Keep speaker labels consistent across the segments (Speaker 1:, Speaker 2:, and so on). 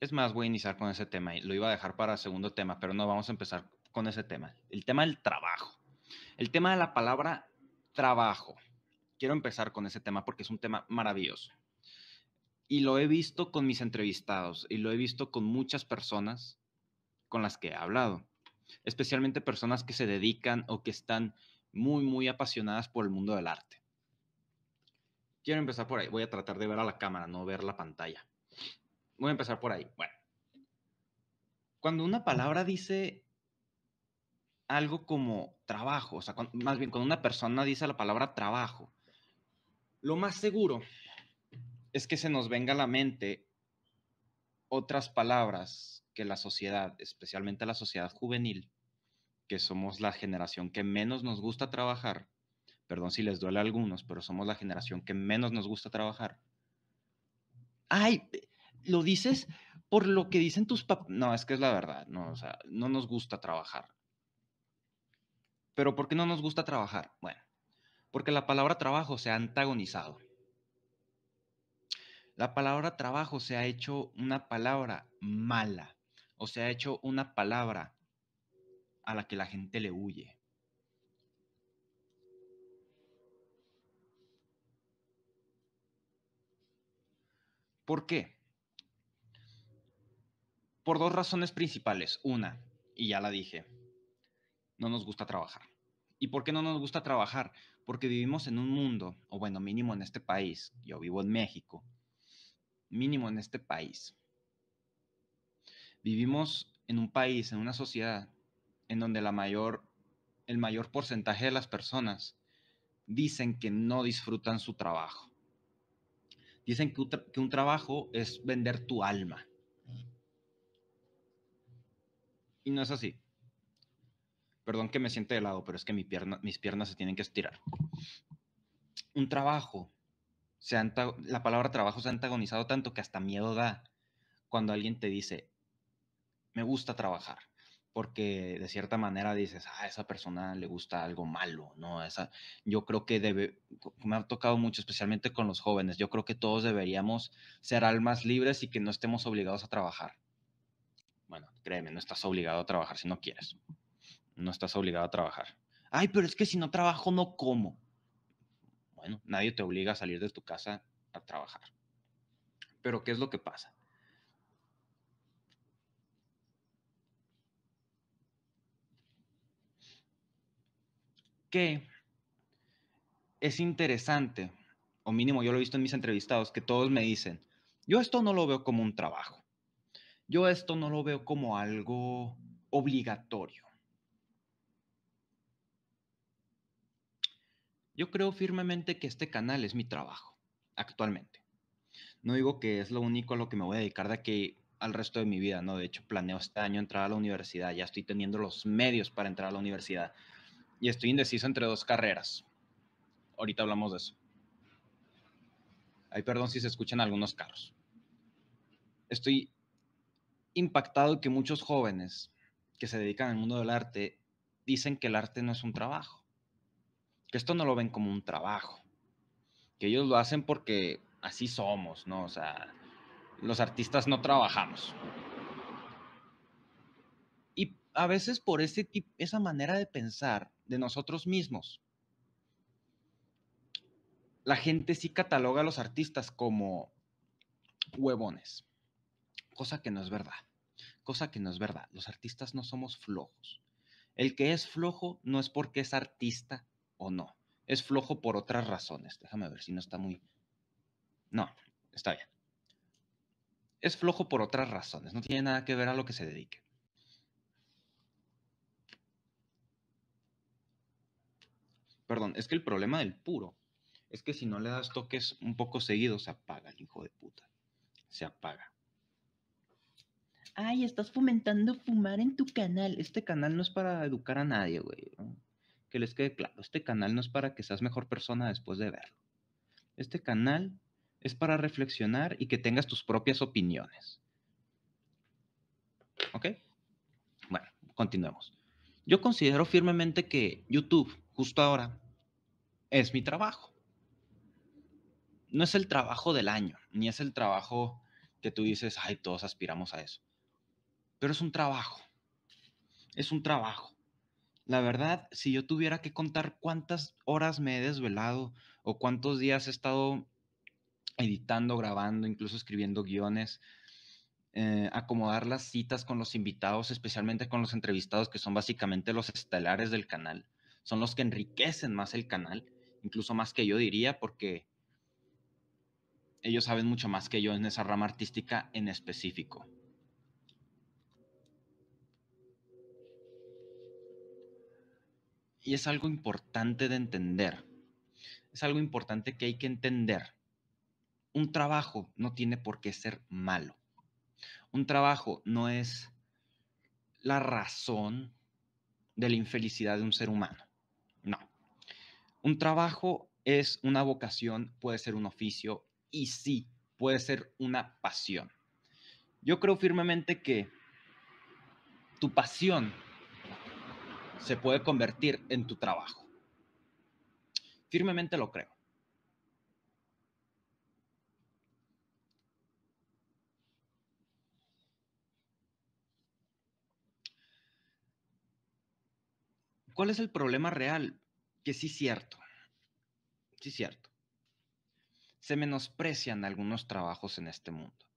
Speaker 1: Es más, voy a iniciar con ese tema y lo iba a dejar para segundo tema, pero no, vamos a empezar con ese tema. El tema del trabajo. El tema de la palabra trabajo. Quiero empezar con ese tema porque es un tema maravilloso. Y lo he visto con mis entrevistados y lo he visto con muchas personas con las que he hablado, especialmente personas que se dedican o que están muy, muy apasionadas por el mundo del arte. Quiero empezar por ahí. Voy a tratar de ver a la cámara, no ver la pantalla. Voy a empezar por ahí. Bueno. Cuando una palabra dice algo como trabajo, o sea, más bien cuando una persona dice la palabra trabajo, lo más seguro es que se nos venga a la mente otras palabras que la sociedad, especialmente la sociedad juvenil, que somos la generación que menos nos gusta trabajar, perdón si les duele a algunos, pero somos la generación que menos nos gusta trabajar. Ay, lo dices por lo que dicen tus papás. No, es que es la verdad, no, o sea, no nos gusta trabajar. Pero ¿por qué no nos gusta trabajar? Bueno, porque la palabra trabajo se ha antagonizado. La palabra trabajo se ha hecho una palabra mala o se ha hecho una palabra a la que la gente le huye. ¿Por qué? Por dos razones principales. Una, y ya la dije, no nos gusta trabajar. ¿Y por qué no nos gusta trabajar? Porque vivimos en un mundo, o bueno, mínimo en este país, yo vivo en México, mínimo en este país. Vivimos en un país, en una sociedad, en donde la mayor, el mayor porcentaje de las personas dicen que no disfrutan su trabajo. Dicen que un, trabajo es vender tu alma. Y no es así. Perdón que me siente de lado, pero es que mis piernas se tienen que estirar. Un trabajo. la palabra trabajo se ha antagonizado tanto que hasta miedo da cuando alguien te dice, me gusta trabajar, porque de cierta manera dices, ah, a esa persona le gusta algo malo, ¿no? Esa, yo creo que debe, me ha tocado mucho, especialmente con los jóvenes, yo creo que todos deberíamos ser almas libres y que no estemos obligados a trabajar. Bueno, créeme, no estás obligado a trabajar si no quieres. No estás obligado a trabajar. Ay, pero es que si no trabajo, no como. Bueno, nadie te obliga a salir de tu casa a trabajar. Pero ¿qué es lo que pasa? Que es interesante, o mínimo yo lo he visto en mis entrevistados, que todos me dicen, yo esto no lo veo como un trabajo yo esto no lo veo como algo obligatorio. Yo creo firmemente que este canal es mi trabajo actualmente. No digo que es lo único a lo que me voy a dedicar de aquí al resto de mi vida, ¿no? De hecho, planeo este año entrar a la universidad, ya estoy teniendo los medios para entrar a la universidad y estoy indeciso entre dos carreras. Ahorita hablamos de eso. Ay, perdón si se escuchan algunos carros. Estoy impactado que muchos jóvenes que se dedican al mundo del arte dicen que el arte no es un trabajo, que esto no lo ven como un trabajo, que ellos lo hacen porque así somos, ¿no? O sea, los artistas no trabajamos. Y a veces por ese tipo, esa manera de pensar de nosotros mismos, la gente sí cataloga a los artistas como huevones, cosa que no es verdad cosa que no es verdad. Los artistas no somos flojos. El que es flojo no es porque es artista o no. Es flojo por otras razones. Déjame ver si no está muy... No, está bien. Es flojo por otras razones. No tiene nada que ver a lo que se dedique. Perdón, es que el problema del puro es que si no le das toques un poco seguidos, se apaga el hijo de puta. Se apaga ay, estás fomentando fumar en tu canal. Este canal no es para educar a nadie, güey. Que les quede claro, este canal no es para que seas mejor persona después de verlo. Este canal es para reflexionar y que tengas tus propias opiniones. ¿Ok? Bueno, continuemos. Yo considero firmemente que YouTube, justo ahora, es mi trabajo. No es el trabajo del año, ni es el trabajo que tú dices, ay, todos aspiramos a eso pero es un trabajo. Es un trabajo. La verdad, si yo tuviera que contar cuántas horas me he desvelado o cuántos días he estado editando, grabando, incluso escribiendo guiones, eh, acomodar las citas con los invitados, especialmente con los entrevistados que son básicamente los estelares del canal, son los que enriquecen más el canal, incluso más que yo diría, porque ellos saben mucho más que yo en esa rama artística en específico. y es algo importante de entender. Es algo importante que hay que entender. Un trabajo no tiene por qué ser malo. Un trabajo no es la razón de la infelicidad de un ser humano. No. Un trabajo es una vocación, puede ser un oficio y sí, puede ser una pasión. Yo creo firmemente que tu pasión se puede convertir en tu trabajo. Firmemente lo creo. ¿Cuál es el problema real? Que sí cierto, sí cierto. Se menosprecian algunos trabajos en este mundo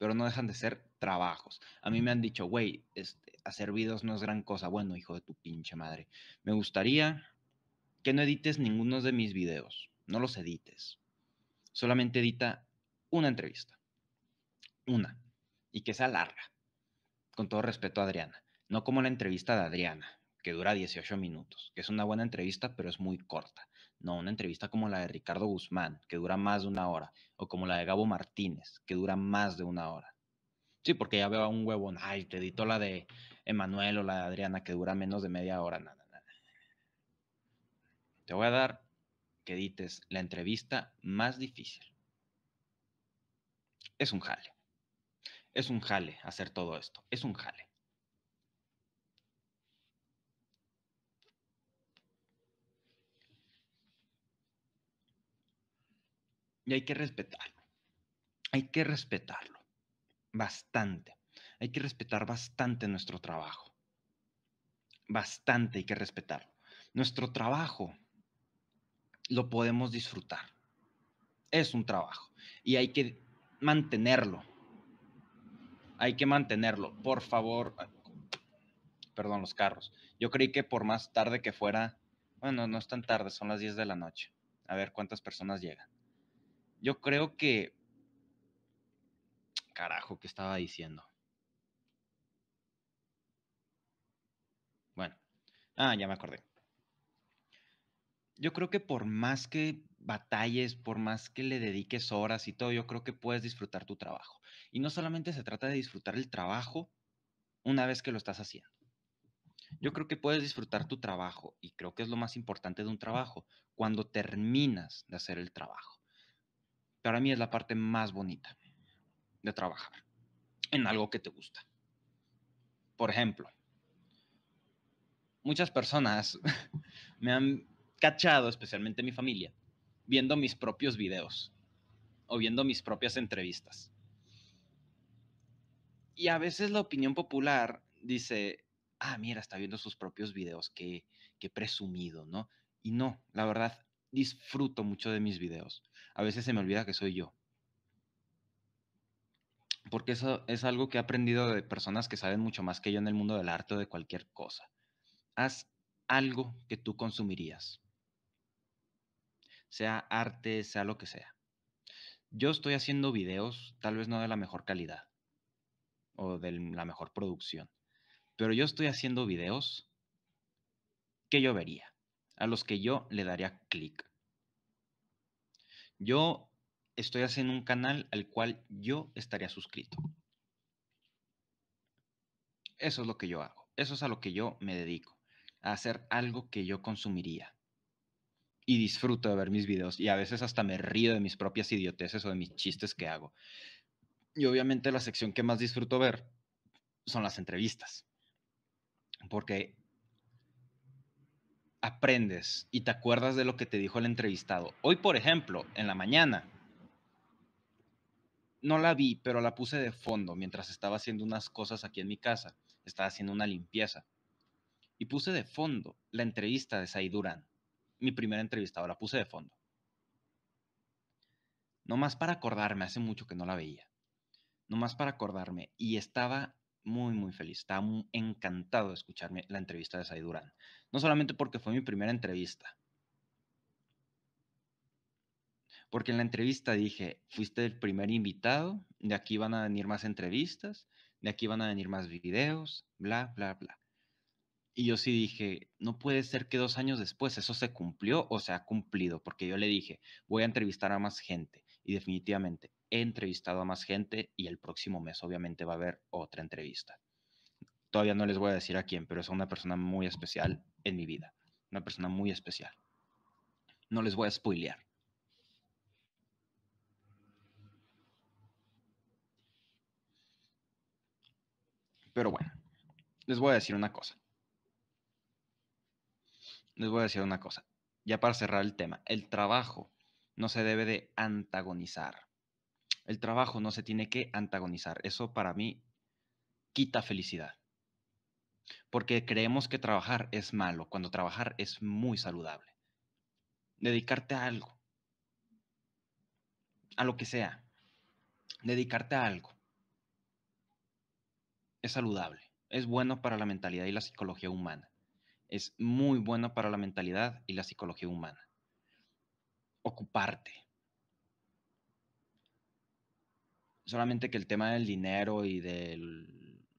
Speaker 1: pero no dejan de ser trabajos. A mí me han dicho, güey, este, hacer videos no es gran cosa. Bueno, hijo de tu pinche madre, me gustaría que no edites ninguno de mis videos, no los edites. Solamente edita una entrevista, una, y que sea larga, con todo respeto a Adriana, no como la entrevista de Adriana, que dura 18 minutos, que es una buena entrevista, pero es muy corta. No, una entrevista como la de Ricardo Guzmán, que dura más de una hora, o como la de Gabo Martínez, que dura más de una hora. Sí, porque ya veo a un huevón, ay, te edito la de Emanuel o la de Adriana, que dura menos de media hora, nada, nada. Te voy a dar que edites la entrevista más difícil. Es un jale. Es un jale hacer todo esto. Es un jale. Y hay que respetarlo. Hay que respetarlo. Bastante. Hay que respetar bastante nuestro trabajo. Bastante hay que respetarlo. Nuestro trabajo lo podemos disfrutar. Es un trabajo y hay que mantenerlo. Hay que mantenerlo. Por favor, ah, perdón, los carros. Yo creí que por más tarde que fuera, bueno, no es tan tarde, son las 10 de la noche. A ver cuántas personas llegan yo creo que... Carajo, ¿qué estaba diciendo? Bueno, ah, ya me acordé. Yo creo que por más que batalles, por más que le dediques horas y todo, yo creo que puedes disfrutar tu trabajo. Y no solamente se trata de disfrutar el trabajo una vez que lo estás haciendo. Yo creo que puedes disfrutar tu trabajo y creo que es lo más importante de un trabajo, cuando terminas de hacer el trabajo para mí es la parte más bonita de trabajar en algo que te gusta. Por ejemplo, muchas personas me han cachado, especialmente mi familia, viendo mis propios videos o viendo mis propias entrevistas. Y a veces la opinión popular dice, ah, mira, está viendo sus propios videos, qué, qué presumido, ¿no? Y no, la verdad, disfruto mucho de mis videos. A veces se me olvida que soy yo. Porque eso es algo que he aprendido de personas que saben mucho más que yo en el mundo del arte o de cualquier cosa. Haz algo que tú consumirías. Sea arte, sea lo que sea. Yo estoy haciendo videos, tal vez no de la mejor calidad o de la mejor producción, pero yo estoy haciendo videos que yo vería a los que yo le daría clic. Yo estoy haciendo un canal al cual yo estaría suscrito. Eso es lo que yo hago. Eso es a lo que yo me dedico. A hacer algo que yo consumiría. Y disfruto de ver mis videos. Y a veces hasta me río de mis propias idioteces o de mis chistes que hago. Y obviamente la sección que más disfruto ver son las entrevistas. Porque aprendes y te acuerdas de lo que te dijo el entrevistado. Hoy, por ejemplo, en la mañana, no la vi, pero la puse de fondo mientras estaba haciendo unas cosas aquí en mi casa. Estaba haciendo una limpieza. Y puse de fondo la entrevista de Sai Durán. Mi primera entrevistado, la puse de fondo. No más para acordarme, hace mucho que no la veía. No más para acordarme. Y estaba muy, muy feliz. Estaba muy encantado de escucharme la entrevista de Said Durán. No solamente porque fue mi primera entrevista, porque en la entrevista dije, fuiste el primer invitado, de aquí van a venir más entrevistas, de aquí van a venir más videos, bla, bla, bla. Y yo sí dije, no puede ser que dos años después eso se cumplió o se ha cumplido, porque yo le dije, voy a entrevistar a más gente. Y definitivamente, he entrevistado a más gente y el próximo mes obviamente va a haber otra entrevista. Todavía no les voy a decir a quién, pero es una persona muy especial en mi vida, una persona muy especial. No les voy a spoilear. Pero bueno, les voy a decir una cosa. Les voy a decir una cosa. Ya para cerrar el tema, el trabajo no se debe de antagonizar el trabajo no se tiene que antagonizar. Eso para mí quita felicidad. Porque creemos que trabajar es malo, cuando trabajar es muy saludable. Dedicarte a algo, a lo que sea, dedicarte a algo, es saludable, es bueno para la mentalidad y la psicología humana. Es muy bueno para la mentalidad y la psicología humana. Ocuparte, solamente que el tema del dinero y de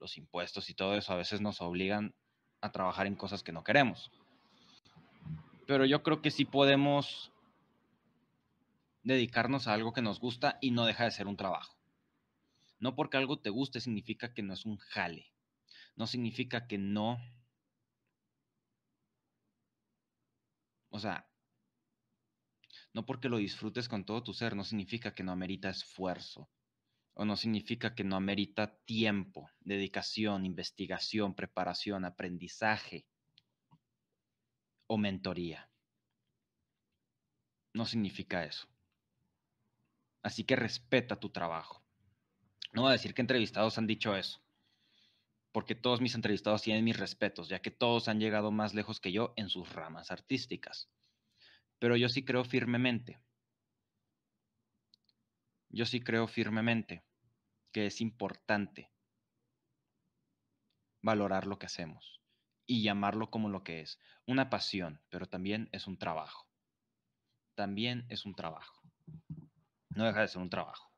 Speaker 1: los impuestos y todo eso a veces nos obligan a trabajar en cosas que no queremos. Pero yo creo que sí podemos dedicarnos a algo que nos gusta y no deja de ser un trabajo. No porque algo te guste significa que no es un jale. No significa que no. O sea, no porque lo disfrutes con todo tu ser, no significa que no amerita esfuerzo, o no significa que no amerita tiempo, dedicación, investigación, preparación, aprendizaje o mentoría. No significa eso. Así que respeta tu trabajo. No voy a decir que entrevistados han dicho eso, porque todos mis entrevistados tienen mis respetos, ya que todos han llegado más lejos que yo en sus ramas artísticas. Pero yo sí creo firmemente yo sí creo firmemente que es importante valorar lo que hacemos y llamarlo como lo que es, una pasión, pero también es un trabajo. También es un trabajo. No deja de ser un trabajo.